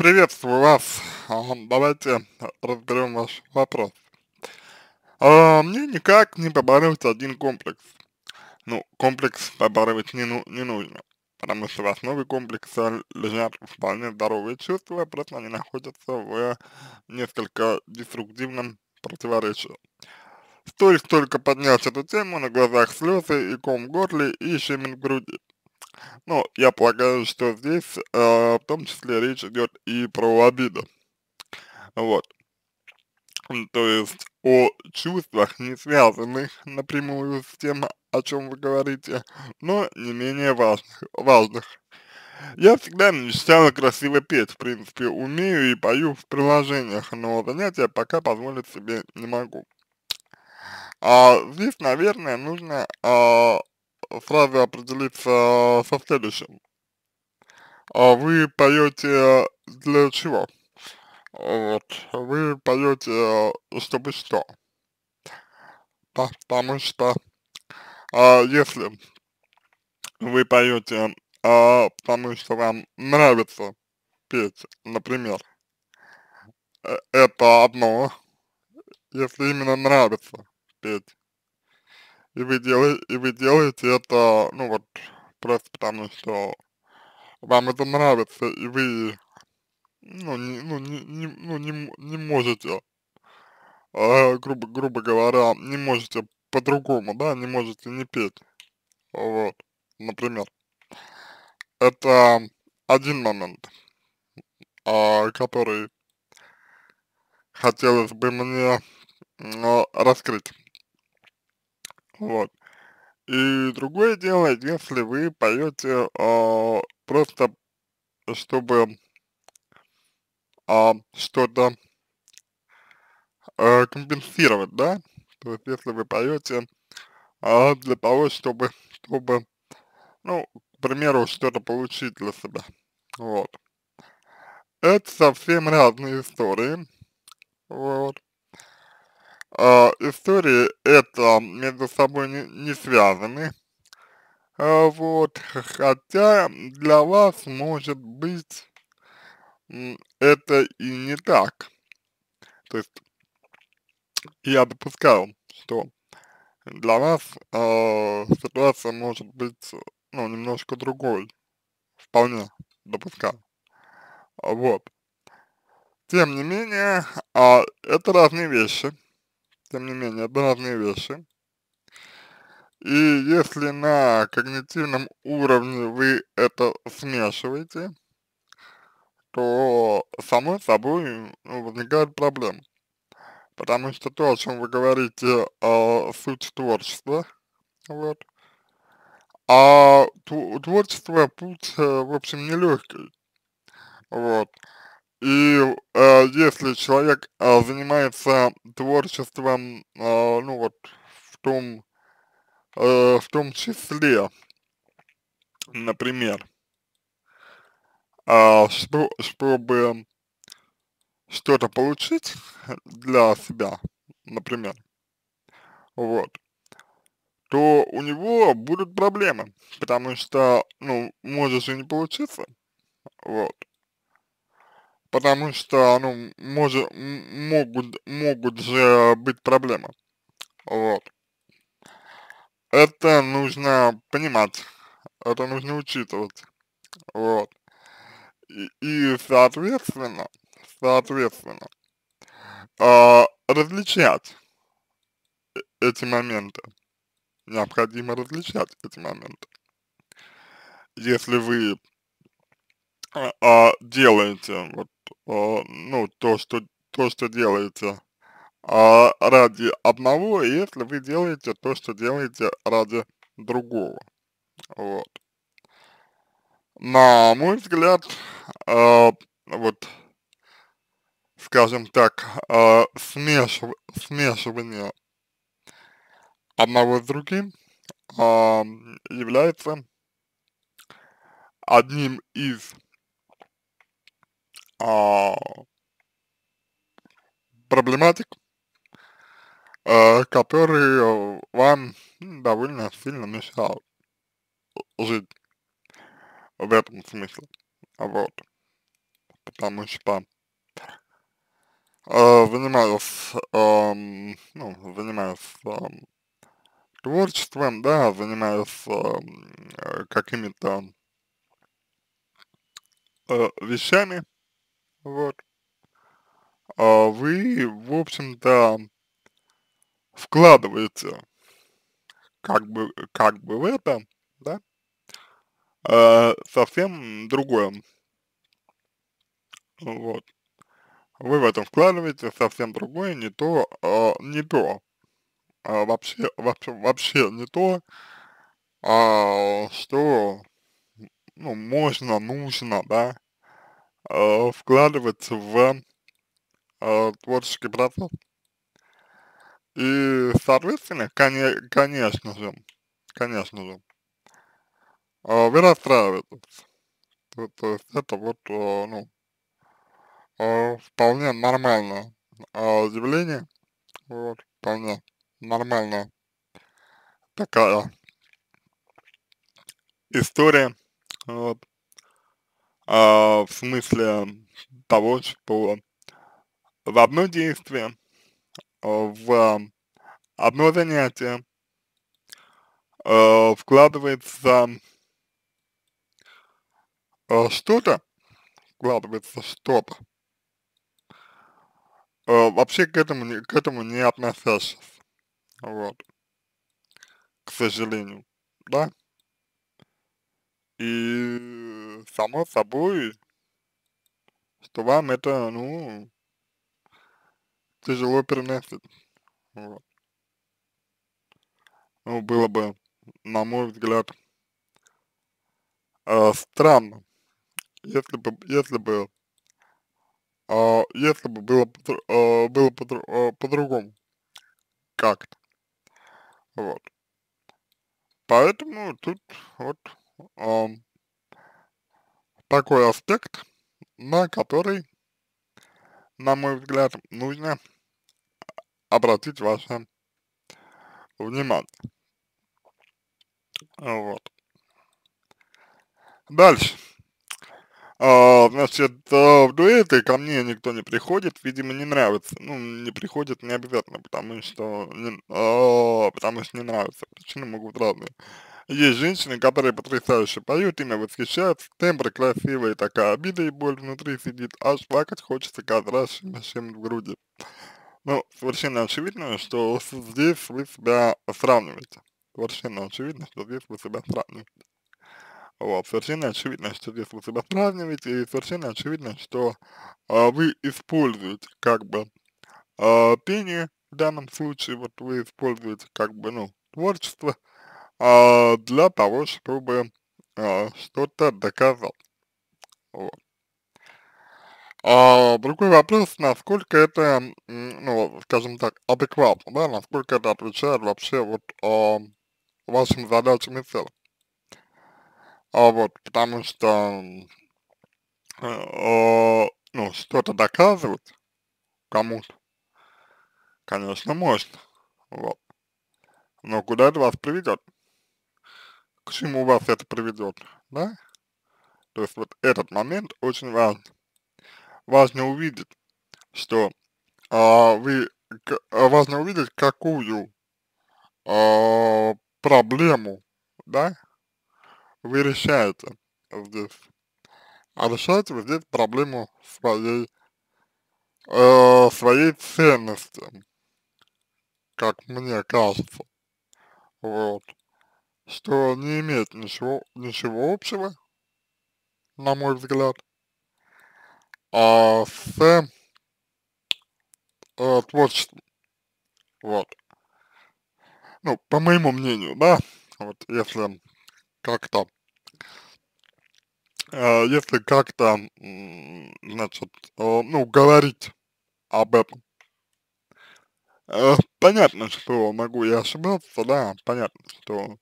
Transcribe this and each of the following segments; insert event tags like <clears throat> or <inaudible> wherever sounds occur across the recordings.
Приветствую вас. Давайте разберем ваш вопрос. А, мне никак не побороть один комплекс. Ну, комплекс побороть не, ну, не нужно, потому что в основе комплекса лежат вполне здоровые чувства, просто они находятся в несколько деструктивном противоречии. Стоит только поднять эту тему, на глазах слезы и ком в горле и щемит в груди. Ну, я полагаю, что здесь э, в том числе речь идет и про обиду. Вот. То есть о чувствах, не связанных напрямую с тем, о чем вы говорите, но не менее важных. важных. Я всегда мечтала красиво петь, в принципе, умею и пою в приложениях, но занятия пока позволить себе не могу. А здесь, наверное, нужно а, вправе определиться э, со следующим. А вы поете для чего? Вот. Вы поете, э, чтобы что? Потому что а, если вы поете, а, потому что вам нравится петь, например, э, это одно, если именно нравится петь, и вы, дел, и вы делаете это, ну вот, просто потому что вам это нравится, и вы, ну, не, ну, не, ну, не, не можете, э, грубо, грубо говоря, не можете по-другому, да, не можете не петь, вот, например. Это один момент, э, который хотелось бы мне э, раскрыть. Вот. И другое дело, если вы поете э, просто, чтобы э, что-то э, компенсировать, да? То есть, если вы поете э, для того, чтобы, чтобы, ну, к примеру, что-то получить для себя. Вот. Это совсем разные истории. Вот э, истории это между собой не, не связаны, э, вот, хотя для вас может быть это и не так. То есть я допускаю, что для вас э, ситуация может быть, ну, немножко другой, вполне допускаю, вот. Тем не менее, а, это разные вещи, тем не менее, это разные вещи. И если на когнитивном уровне вы это смешиваете, то само собой ну, возникает проблема. Потому что то, о чем вы говорите, э, суть творчества, вот. А творчество путь, э, в общем, нелегкий, вот. И э, если человек э, занимается творчеством, э, ну вот в том, э, в том числе, например, э, что, чтобы что-то получить для себя, например, вот, то у него будут проблемы, потому что, ну, может же не получиться, вот потому что, ну, может, могут, могут же быть проблемы, вот. Это нужно понимать, это нужно учитывать, вот. И, и соответственно, соответственно, э, различать эти моменты, необходимо различать эти моменты. Если вы а, делаете, вот, а, ну, то, что, то, что делаете а, ради одного, и если вы делаете то, что делаете ради другого. Вот. На мой взгляд, а, вот, скажем так, а, смеш, смешивание одного с другим а, является одним из а, проблематик, а, который э, вам довольно сильно мешал жить в этом смысле. Вот. Потому что э, занимаюсь, э, ну, занимаюсь э, творчеством, да, занимаюсь эм, э, какими-то э, вещами, вот. А вы, в общем-то, вкладываете как бы, как бы в это, да, э, совсем другое. Вот. Вы в этом вкладываете совсем другое, не то, э, не то, э, вообще, вообще, вообще не то, э, что, ну, можно, нужно, да, э, вкладывать в э, творческий процесс. И, соответственно, коне, конечно же, конечно же, э, вы расстраиваетесь. То, то есть это вот, э, ну, э, вполне нормальное э, явление, вот, вполне нормальная такая история, вот. А, в смысле того, что в одно действие, а, в одно занятие а, вкладывается что-то, вкладывается что-то, вообще к этому, к этому не относящийся, вот, к сожалению, да, и само собой, что вам это, ну, тяжело переносить, Вот. Ну, было бы, на мой взгляд, э, странно, если бы, если бы, э, если бы было, э, было э, по-другому по, по как-то. Вот. Поэтому тут вот эм, такой аспект, на который, на мой взгляд, нужно обратить ваше внимание. Вот. Дальше. А, значит, э, в дуэты ко мне никто не приходит, видимо, не нравится. Ну, не приходит не обязательно, потому что не, а, потому что не нравится. Причины могут разные есть женщины, которые потрясающе поют, ими восхищаются, тембр красивый, такая обида и боль внутри сидит, аж плакать хочется каждый раз чем в груди. Ну, совершенно очевидно, что здесь вы себя сравниваете. Совершенно очевидно, что здесь вы себя сравниваете. Вот, совершенно очевидно, что здесь вы себя сравниваете, и совершенно очевидно, что а, вы используете, как бы, а, пение в данном случае, вот вы используете, как бы, ну, творчество, а, для того, чтобы а, что-то доказать. Вот. А, другой вопрос, насколько это, ну, скажем так, адекватно, да, насколько это отвечает вообще вот а, вашим задачам и целям. А вот, потому что, а, а ну, что-то доказывать кому-то, конечно, можно, вот. Но куда это вас приведет? к чему вас это приведет, да? То есть вот этот момент очень важен. Важно увидеть, что а, вы, к, а, важно увидеть, какую а, проблему, да, вы решаете здесь. А решаете вы здесь проблему своей, э, своей ценности, как мне кажется. Вот что не имеет ничего, ничего общего, на мой взгляд, а с э, творчеством. Вот. Ну, по моему мнению, да, вот если как-то, э, если как-то, значит, э, ну, говорить об этом. Э, понятно, что могу я ошибаться, да, понятно, что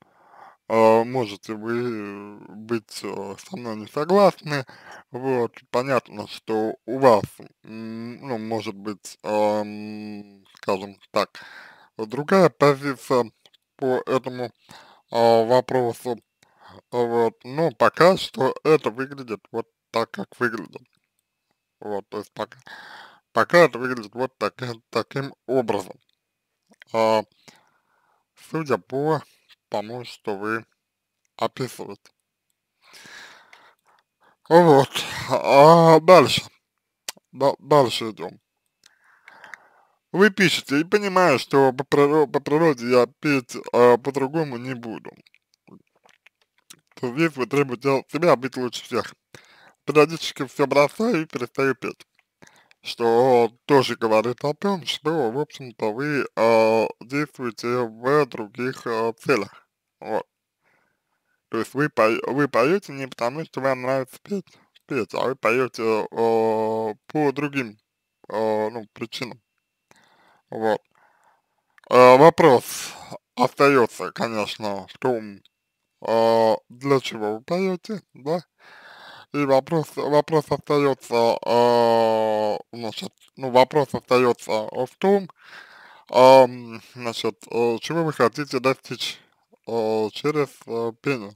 Э, можете вы быть э, со мной не согласны, вот, понятно, что у вас, ну, может быть, э, скажем так, другая позиция по этому э, вопросу, вот, но пока что это выглядит вот так, как выглядит, вот, то есть пока, пока это выглядит вот так, таким образом. А, судя по тому, что вы описываете. Вот. А дальше. Да, дальше идем. Вы пишете и понимаю, что по, природе, по природе я петь а, по-другому не буду. То здесь вы требуете себя быть лучше всех. Периодически все бросаю и перестаю петь что тоже говорит о том, что, в общем-то, вы э, действуете в других э, целях. Вот. То есть вы, по, вы поете не потому, что вам нравится петь, петь а вы поете э, по другим э, ну, причинам. Вот. Э, вопрос остается, конечно, в том, э, для чего вы поете, да? И вопрос, вопрос остается, э, значит, ну, вопрос остается в том, э, значит, э, чего вы хотите достичь э, через э, пену.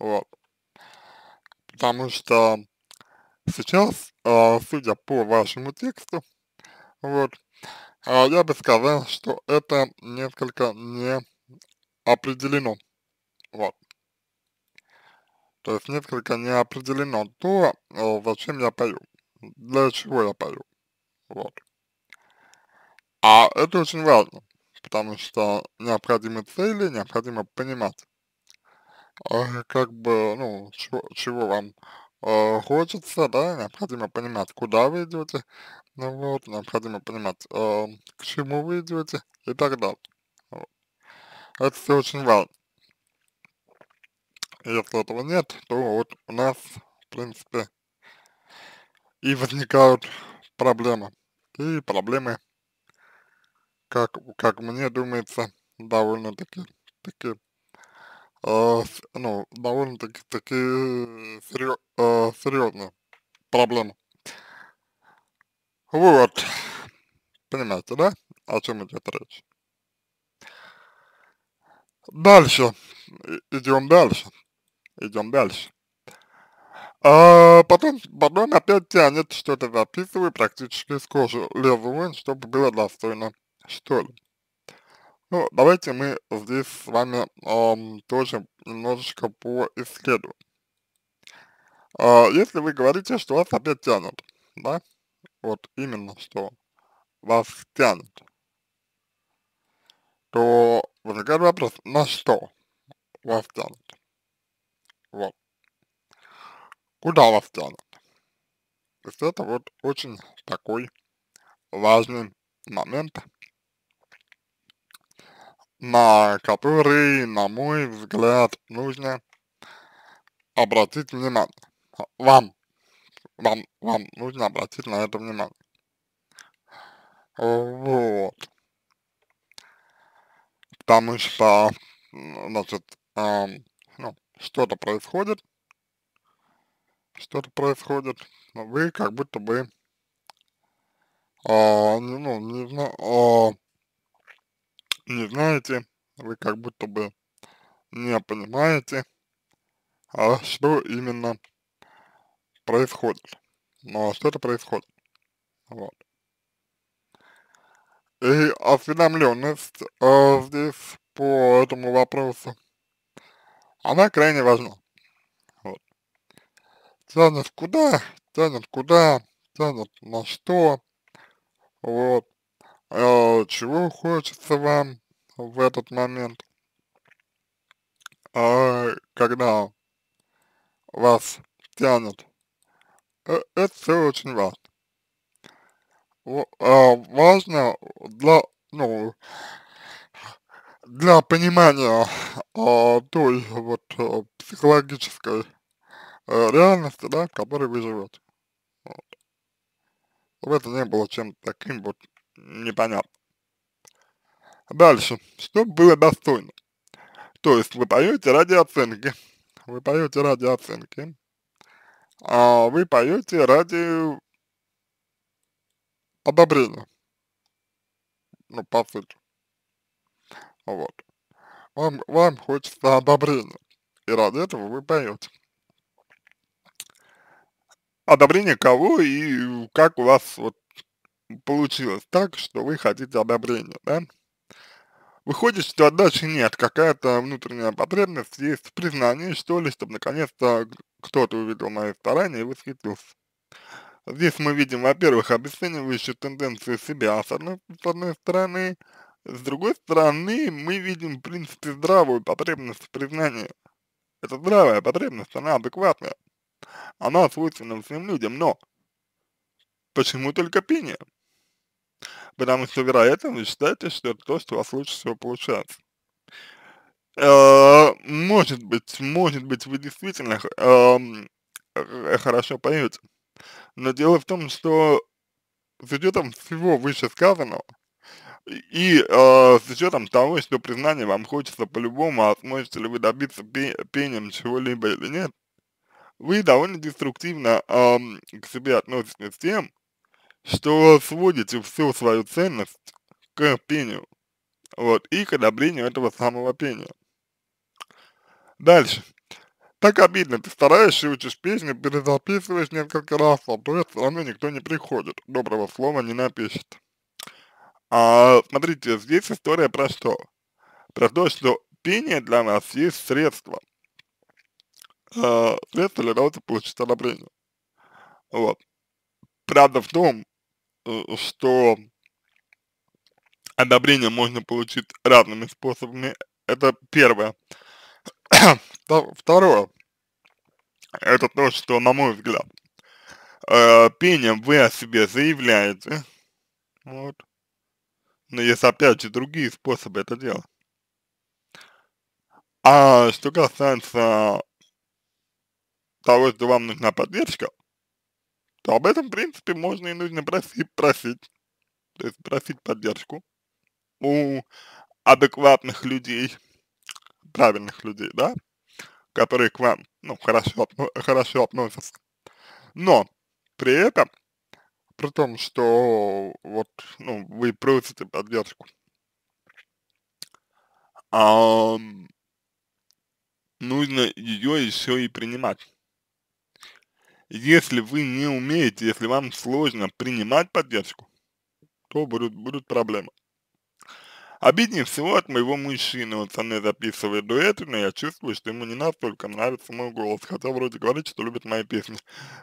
Вот. Потому что сейчас, э, судя по вашему тексту, вот, э, я бы сказал, что это несколько не определено. Вот. То есть несколько не определено то, э, зачем я пою, для чего я пою. Вот. А это очень важно, потому что необходимы цели, необходимо понимать, э, как бы, ну, чего, чего вам э, хочется, да, необходимо понимать, куда вы идете, ну вот, необходимо понимать, к чему вы идете и так далее. Это все очень важно. Если этого нет, то вот у нас, в принципе, и возникают проблемы. И проблемы, как, как мне думается, довольно-таки таки, э, ну, довольно-таки таки серьез, э, серьезные проблемы. Вот. Понимаете, да, о чем идет речь? Дальше. Идем дальше. Идем дальше. А потом, потом опять тянет, что-то записываю практически с кожи лезу, чтобы было достойно, что ли. Ну, давайте мы здесь с вами эм, тоже немножечко поисследуем. Э, а, если вы говорите, что вас опять тянут, да, вот именно что вас тянут, то возникает вопрос, на что вас тянут? Вот. Куда вас тянут? То есть это вот очень такой важный момент, на который, на мой взгляд, нужно обратить внимание. Вам, вам, вам нужно обратить на это внимание. Вот. Потому что, значит, эм, что-то происходит, что-то происходит, но вы как будто бы, а, ну, ну, не, зна а, не знаете, вы как будто бы не понимаете, а что именно происходит. Но ну, а что-то происходит. Вот. И осведомленность э, здесь по этому вопросу она крайне важна. Вот. Тянет куда, тянет куда, тянет на что, вот, э, чего хочется вам в этот момент, э, когда вас тянет, э, это все очень важно. А, важно для, ну, для понимания а, той вот а, психологической а, реальности, да, в которой вы живете. Вот. Чтобы это не было чем-то таким вот непонятным. Дальше. Что было достойно? То есть вы поете ради оценки. Вы поете ради оценки. А вы поете ради одобрения. Ну, по сути. Вот вам, вам хочется одобрения. И ради этого вы поете. Одобрение кого и как у вас вот получилось так, что вы хотите одобрения, да? Выходит, что отдачи нет, какая-то внутренняя потребность есть признание что ли, чтобы наконец-то кто-то увидел мои старания и восхитился. Здесь мы видим, во-первых, обесценивающую тенденцию себя, с одной, с одной стороны, с другой стороны, мы видим, в принципе, здравую потребность в признании. Это здравая потребность, она адекватная. Она свойственна всем людям, но почему только пение? Потому что, вероятно, вы считаете, что это то, что у вас лучше всего получается. Э, может быть, может быть, вы действительно эм, э, хорошо поете. Но дело в том, что с учетом всего вышесказанного, и э, с учетом того, что признание вам хочется по-любому, а сможете ли вы добиться пе пением чего-либо или нет, вы довольно деструктивно э, к себе относитесь тем, что сводите всю свою ценность к пению, вот, и к одобрению этого самого пения. Дальше. Так обидно, ты стараешься, учишь песню, перезаписываешь несколько раз, а то все равно никто не приходит, доброго слова не напишет. А, смотрите, здесь история про что? Про то, что пение для нас есть средство. А, средство для того, чтобы получить одобрение. Вот. Правда в том, э, что одобрение можно получить разными способами. Это первое. <coughs> Второе. Это то, что, на мой взгляд, э, пением вы о себе заявляете, вот, но ну, есть опять же другие способы это делать. А что касается того, что вам нужна поддержка, то об этом, в принципе, можно и нужно просить, просить, то есть просить поддержку у адекватных людей, правильных людей, да, которые к вам, ну, хорошо, хорошо относятся. Но при этом при том, что вот, ну, вы просите поддержку. А, нужно ее еще и принимать. Если вы не умеете, если вам сложно принимать поддержку, то будут, будут проблемы. Обиднее всего от моего мужчины, он со мной записывает дуэты, но я чувствую, что ему не настолько нравится мой голос, хотя вроде говорит, что любит мои песни.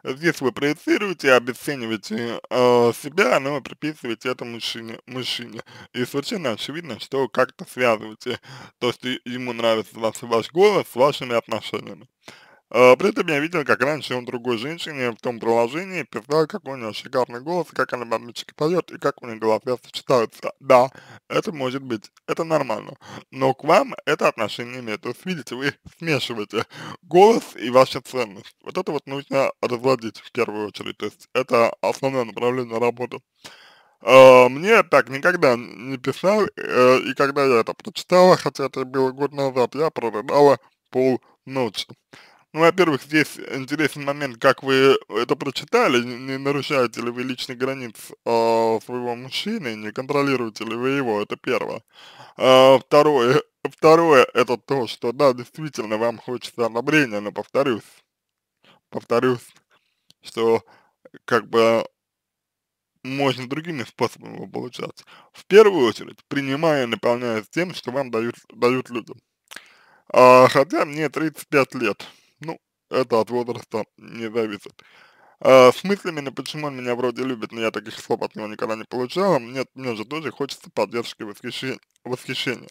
Здесь вы проецируете обесцениваете э, себя, но приписываете это мужчине, мужчине. И совершенно очевидно, что как-то связываете то, что ему нравится ваш, ваш голос, с вашими отношениями. А, при этом я видел, как раньше он другой женщине в том приложении писал, какой у нее шикарный голос, как она бабочки поет и как у нее голоса сочетаются. Да, это может быть, это нормально. Но к вам это отношение имеет. То есть, видите, вы смешиваете голос и ваша ценность. Вот это вот нужно разводить в первую очередь. То есть, это основное направление работы. А, мне так никогда не писал, э, и когда я это прочитала, хотя это было год назад, я прорыдала полночи. Ну, во-первых, здесь интересный момент, как вы это прочитали, не, нарушаете ли вы личных границ э, своего мужчины, не контролируете ли вы его, это первое. Э, второе, второе, это то, что, да, действительно, вам хочется одобрения, но повторюсь, повторюсь, что, как бы, можно другими способами его получать. В первую очередь, принимая и наполняя тем, что вам дают, дают людям. А, хотя мне 35 лет это от возраста не зависит. А, с мыслями, ну почему он меня вроде любит, но я таких слов от него никогда не получала, мне, мне же тоже хочется поддержки, восхищения. восхищения.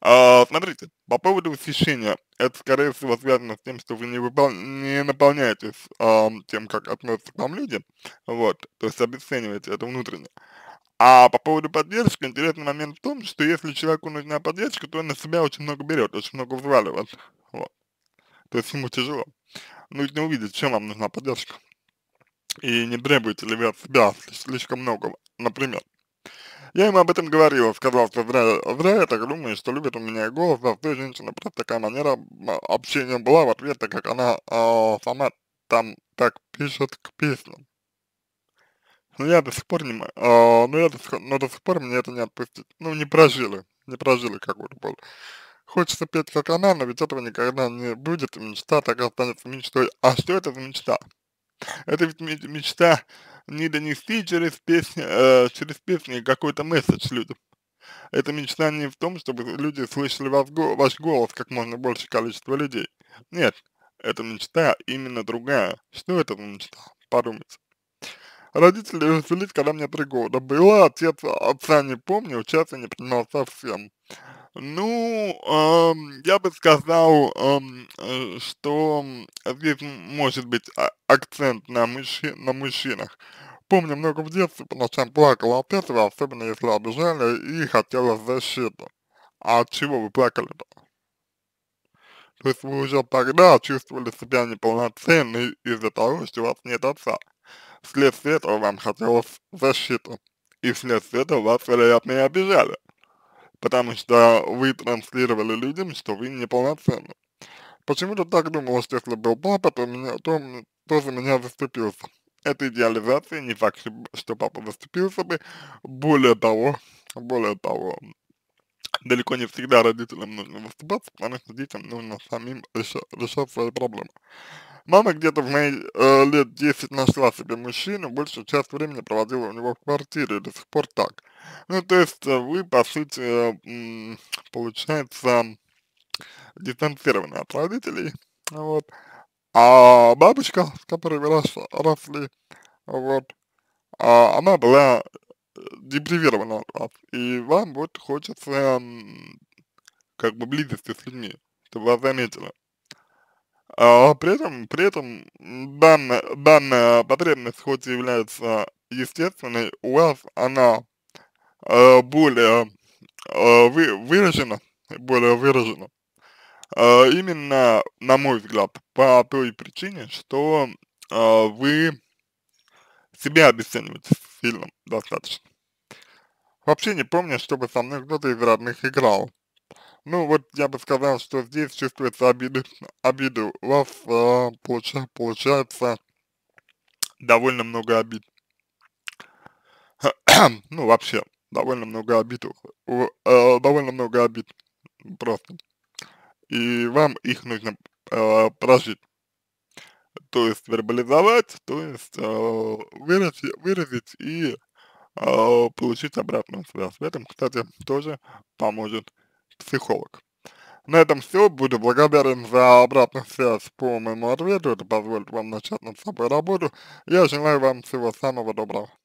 А, смотрите, по поводу восхищения, это скорее всего связано с тем, что вы не, выпол не наполняетесь а, тем, как относятся к вам люди, вот, то есть обесцениваете это внутренне. А по поводу поддержки, интересный момент в том, что если человеку нужна поддержка, то он на себя очень много берет, очень много взваливает, вот. То есть ему тяжело нужно увидеть, чем вам нужна поддержка. И не требуете ли вы от себя слишком многого, например. Я ему об этом говорил, сказал, что зря, зря я так думаю, что любит у меня голос, да, ты женщина, просто такая манера общения была в ответ, так как она э, сама там так пишет к песням. Но я до сих пор не, э, но я до сих, но до сих пор мне это не отпустить. Ну, не прожили, не прожили какую-то боль. Хочется петь как она, но ведь этого никогда не будет, мечта так останется мечтой. А что это за мечта? Это ведь мечта не донести через песни, э, через песни какой-то месседж людям. Это мечта не в том, чтобы люди слышали вас, го, ваш голос как можно большее количество людей. Нет, это мечта именно другая. Что это за мечта? Подумайте. Родители развелись, когда мне три года было, отец отца не помню, сейчас не понимал совсем. Ну, эм, я бы сказал, эм, э, что здесь может быть а, акцент на, мужчи на мужчинах. Помню, много в детстве по ночам плакала от этого, особенно если обижали и хотела защиты. А от чего вы плакали-то? То есть вы уже тогда чувствовали себя неполноценной из-за того, что у вас нет отца. Вследствие этого вам хотелось защиту. И вследствие этого вас, вероятно, и обижали потому что вы транслировали людям, что вы неполноценны. Почему-то так думалось, если был папа, то, меня, то, то за меня заступился. Это идеализация, не факт, что папа заступился бы. Более того, более того, далеко не всегда родителям нужно выступаться, потому что детям нужно самим решать, решать свои проблемы. Мама где-то в мои э, лет 10 нашла себе мужчину, большую часть времени проводила у него в квартире, до сих пор так. Ну, то есть э, вы, по сути, <sniffs> получается, дистанцированы от родителей, вот, а бабочка, с которой вы росли, вот, а, она была э, депривирована от вас, и вам вот хочется как бы близости с людьми, чтобы вас заметили. А при этом, при этом данная, данная потребность хоть и является естественной, у вас она Э, более э, выражено, более выражено, э, именно, на мой взгляд, по той причине, что вы себя обесцениваете сильно достаточно. Вообще не помню, чтобы со мной кто-то из родных играл. Ну вот я бы сказал, что здесь чувствуется обиду обиду У вас э, получ, получается довольно много обид. <clears throat> ну вообще, довольно много обид, э, довольно много обид просто. И вам их нужно э, прожить. То есть вербализовать, то есть э, выразить, выразить и э, получить обратную связь. В этом, кстати, тоже поможет психолог. На этом все. Буду благодарен за обратную связь по моему ответу. Это позволит вам начать над собой работу. Я желаю вам всего самого доброго.